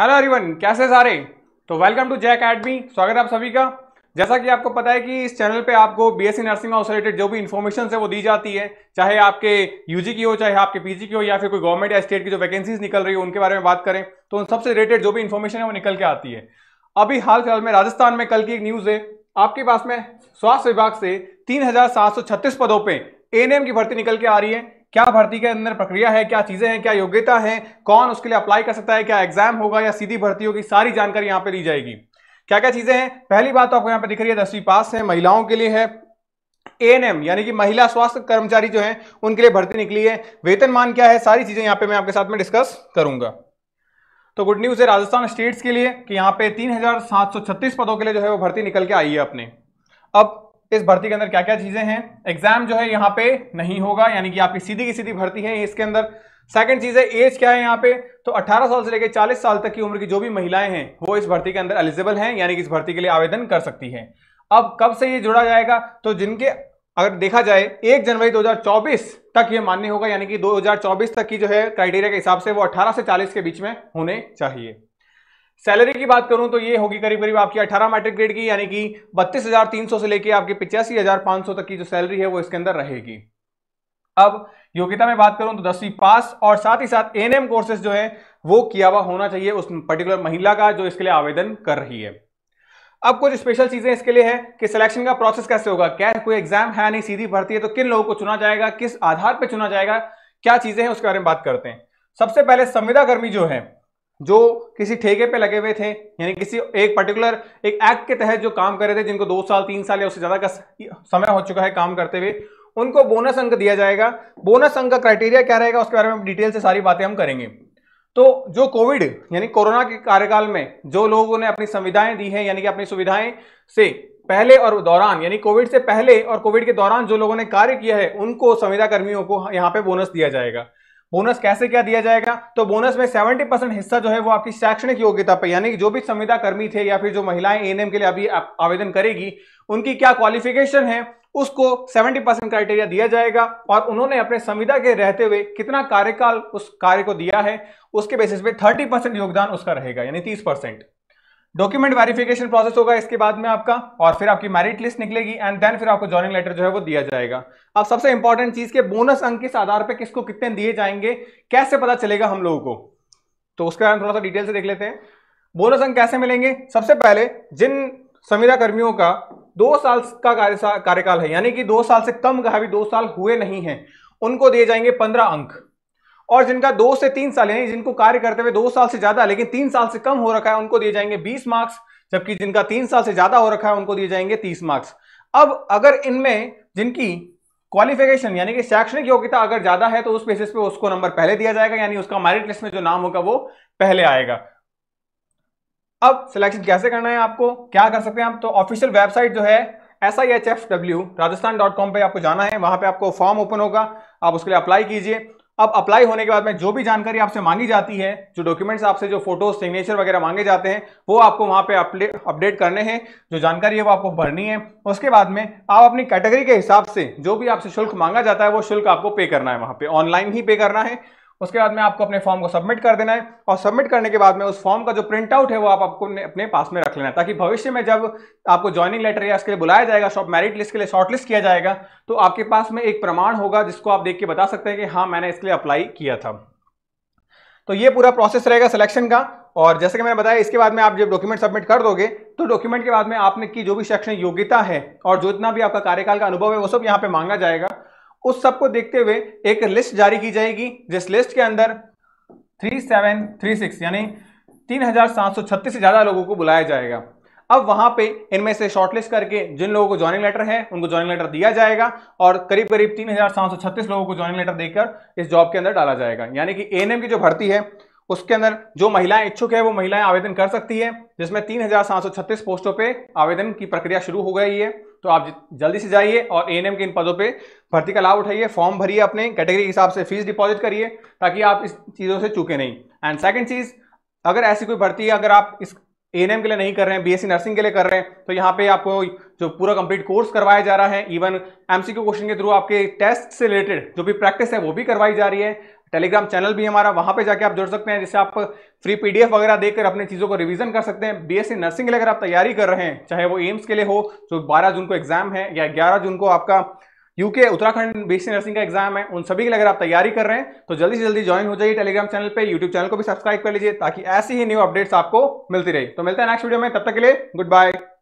hello everyone कैसे सारे तो वेलकम टू जय अकेडमी स्वागत है आप सभी का जैसा कि आपको पता है कि इस चैनल पे आपको बीएससी नर्सिंग हाउस रिलेटेड जो भी इन्फॉर्मेशन है वो दी जाती है चाहे आपके यूजी की हो चाहे आपके पीजी की हो या फिर कोई गवर्नमेंट या स्टेट की जो वैकेंसीज निकल रही हो उनके बारे में बात करें तो उन सबसे रिलेटेड जो भी इन्फॉर्मेशन है वो निकल के आती है अभी हाल फिलहाल में राजस्थान में कल की एक न्यूज़ है आपके पास में स्वास्थ्य विभाग से तीन पदों पर एन की भर्ती निकल के आ रही है क्या भर्ती के अंदर प्रक्रिया है क्या चीज़ें हैं क्या योग्यता है कौन उसके लिए अप्लाई कर सकता है क्या एग्जाम होगा या सीधी भर्ती होगी सारी जानकारी यहाँ पे ली जाएगी क्या क्या चीज़ें हैं पहली बात तो आपको यहाँ पे दिख रही है दसवीं पास है महिलाओं के लिए है एएनएम यानी कि महिला स्वास्थ्य कर्मचारी जो है उनके लिए भर्ती निकली है वेतनमान क्या है सारी चीज़ें यहाँ पे मैं आपके साथ में डिस्कस करूंगा तो गुड न्यूज़ है राजस्थान स्टेट्स के लिए कि यहाँ पे तीन पदों के लिए जो है वो भर्ती निकल के आई है अपने अब इस भर्ती के अंदर क्या क्या चीज़ें हैं एग्जाम जो है यहाँ पे नहीं होगा यानी कि आपकी सीधी की सीधी भर्ती है इसके अंदर सेकंड चीज़ है एज क्या है यहाँ पे तो 18 साल से लेकर 40 साल तक की उम्र की जो भी महिलाएं हैं वो इस भर्ती के अंदर एलिजिबल हैं यानी कि इस भर्ती के लिए आवेदन कर सकती हैं अब कब से ये जोड़ा जाएगा तो जिनके अगर देखा जाए एक जनवरी 2024 तक ये मान्य होगा यानी कि 2024 तक की जो है क्राइटेरिया के हिसाब से वो 18 से 40 के बीच में होने चाहिए सैलरी की बात करूं तो ये होगी करीब करीब आपकी 18 मैट्रिक ग्रेड की यानी कि 32,300 से लेके आपके पिचासी तक की जो सैलरी है वो इसके अंदर रहेगी अब योग्यता में बात करूं तो दसवीं पास और साथ ही साथ एनएम कोर्सेज जो है वो किया हुआ होना चाहिए उस पर्टिकुलर महिला का जो इसके लिए आवेदन कर रही है अब कुछ स्पेशल चीजें इसके लिए है कि सिलेक्शन का प्रोसेस कैसे होगा क्या कोई एग्जाम है नहीं सीधी भर्ती है तो किन लोगों को चुना जाएगा किस आधार पर चुना जाएगा क्या चीजें हैं उसके बारे में बात करते हैं सबसे पहले संविदा कर्मी जो है जो किसी ठेके पे लगे हुए थे यानी किसी एक पर्टिकुलर एक एक्ट के तहत जो काम कर रहे थे जिनको दो साल तीन साल या उससे ज्यादा का समय हो चुका है काम करते हुए उनको बोनस अंक दिया जाएगा बोनस अंक का क्राइटेरिया क्या रहेगा उसके बारे में डिटेल से सारी बातें हम करेंगे तो जो कोविड यानी कोरोना के कार्यकाल में जो लोगों ने अपनी संविधाएं दी हैं यानी कि अपनी सुविधाएं से पहले और दौरान यानी कोविड से पहले और कोविड के दौरान जो लोगों ने कार्य किया है उनको संविदा कर्मियों को यहाँ पे बोनस दिया जाएगा बोनस कैसे क्या दिया जाएगा तो बोनस में 70 परसेंट हिस्सा जो है वो आपकी शैक्षणिक योग्यता पर यानी कि जो भी संविदा कर्मी थे या फिर जो महिलाएं एएनएम के लिए अभी आवेदन करेगी उनकी क्या क्वालिफिकेशन है उसको 70 परसेंट क्राइटेरिया दिया जाएगा और उन्होंने अपने संविदा के रहते हुए कितना कार्यकाल उस कार्य को दिया है उसके बेसिस पे 30 परसेंट योगदान उसका रहेगा यानी 30 परसेंट डॉक्यूमेंट वेरिफिकेशन प्रोसेस होगा इसके बाद में आपका और फिर आपकी मेरिट लिस्ट निकलेगी एंड देन फिर आपको ज्वाइनिंग लेटर जो है वो दिया जाएगा अब सबसे इंपॉर्टेंट चीज के बोनस अंक किस आधार पर किसको कितने दिए जाएंगे कैसे पता चलेगा हम लोगों को तो उसके बारे में थोड़ा सा डिटेल से देख लेते हैं बोनस अंक कैसे मिलेंगे सबसे पहले जिन संविदा कर्मियों का दो साल का कार्यकाल है यानी कि दो साल से कम का भी दो साल हुए नहीं है उनको दिए जाएंगे पंद्रह अंक और जिनका दो से तीन साल यानी जिनको कार्य करते हुए दो साल से ज्यादा लेकिन तीन साल से कम हो रखा है उनको दिए जाएंगे बीस मार्क्स जबकि जिनका तीन साल से ज्यादा हो रखा है उनको दिए जाएंगे तीस मार्क्स अब अगर इनमें जिनकी क्वालिफिकेशन यानी कि शैक्षणिक योग्यता अगर ज्यादा है तो उस बेसिस पे उसको नंबर पहले दिया जाएगा यानी उसका मेरिट लिस्ट में जो नाम होगा वो पहले आएगा अब सिलेक्शन कैसे करना है आपको क्या कर सकते हैं आप तो ऑफिशियल वेबसाइट जो है S I H F W Rajasthan dot com पर आपको जाना है वहां पे आपको फॉर्म ओपन होगा आप उसके लिए अप्लाई कीजिए अब अप्लाई होने के बाद में जो भी जानकारी आपसे मांगी जाती है जो डॉक्यूमेंट्स आपसे जो फोटो सिग्नेचर वगैरह मांगे जाते हैं वो आपको वहाँ पे अपडेट करने हैं जो जानकारी है वो आपको भरनी है उसके बाद में आप अपनी कैटेगरी के हिसाब से जो भी आपसे शुल्क मांगा जाता है वो शुल्क आपको पे करना है वहाँ पे ऑनलाइन ही पे करना है उसके बाद में आपको अपने फॉर्म को सबमिट कर देना है और सबमिट करने के बाद में उस फॉर्म का जो प्रिंट आउट है वो आप आपको अपने पास में रख लेना है ताकि भविष्य में जब आपको ज्वाइनिंग लेटर या इसके लिए बुलाया जाएगा शॉप मेरिट लिस्ट के लिए शॉर्ट लिस्ट किया जाएगा तो आपके पास में एक प्रमाण होगा जिसको आप देख के बता सकते हैं कि हाँ मैंने इसके लिए अप्लाई किया था तो ये पूरा प्रोसेस रहेगा सिलेक्शन का और जैसे कि मैंने बताया इसके बाद में आप जब डॉक्यूमेंट सबमिट कर दोगे तो डॉक्यूमेंट के बाद में आपने की जो भी शैक्षणिक योग्यता है और जो इतना भी आपका कार्यकाल का अनुभव है वो सब यहाँ पे मांगा जाएगा उस सब को देखते हुए एक लिस्ट जारी की जाएगी जिस लिस्ट के अंदर थ्री सेवन थ्री सिक्स यानी तीन हजार सात सौ छत्तीस से ज़्यादा लोगों को बुलाया जाएगा अब वहां पे इनमें से शॉर्टलिस्ट करके जिन लोगों को ज्वाइनिंग लेटर है उनको ज्वाइनिंग लेटर दिया जाएगा और करीब करीब तीन हजार सात सौ छत्तीस लोगों को ज्वाइनिंग लेटर देकर इस जॉब के अंदर डाला जाएगा यानी कि एम की जो भर्ती है उसके अंदर जो महिलाएं इच्छुक है वो महिलाएं आवेदन कर सकती है जिसमें तीन हजार सात सौ छत्तीस पोस्टों पर आवेदन की प्रक्रिया शुरू हो गई है तो आप जल्दी से जाइए और ए के इन पदों पे भर्ती का लाभ उठाइए फॉर्म भरिए अपने कैटेगरी के हिसाब से फीस डिपॉजिट करिए ताकि आप इस चीज़ों से चूके नहीं एंड सेकेंड चीज़ अगर ऐसी कोई भर्ती है अगर आप इस ए के लिए नहीं कर रहे हैं बीएससी नर्सिंग के लिए कर रहे हैं तो यहाँ पे आपको जो पूरा कंप्लीट कोर्स करवाया जा रहा है इवन एमसीक्यू क्वेश्चन के थ्रू आपके टेस्ट से रिलेटेड जो भी प्रैक्टिस है वो भी करवाई जा रही है टेलीग्राम चैनल भी हमारा वहां पे जाके आप जुड़ सकते हैं जिससे आप फ्री पीडीएफ वगैरह देखकर अपनी चीज़ों को रिवीजन कर सकते हैं बीएससी नर्सिंग के लिए अगर आप तैयारी कर रहे हैं चाहे वो एम्स के लिए हो जो 12 जून को एग्जाम है या 11 जून को आपका यूके उत्तराखंड बीएससी नर्सिंग का एग्जाम है उन सभी के लिए अगर आप तैयारी कर रहे हैं तो जल्दी से जल्दी ज्वाइन हो जाइए टेलीग्राम चैनल पे यूट्यूब चैनल को भी सब्सक्राइब कर लीजिए ताकि ऐसी ही न्यू अपडेट्स आपको मिलती रही तो मिलते हैं नेक्स्ट वीडियो में तब तक के लिए गुड बाय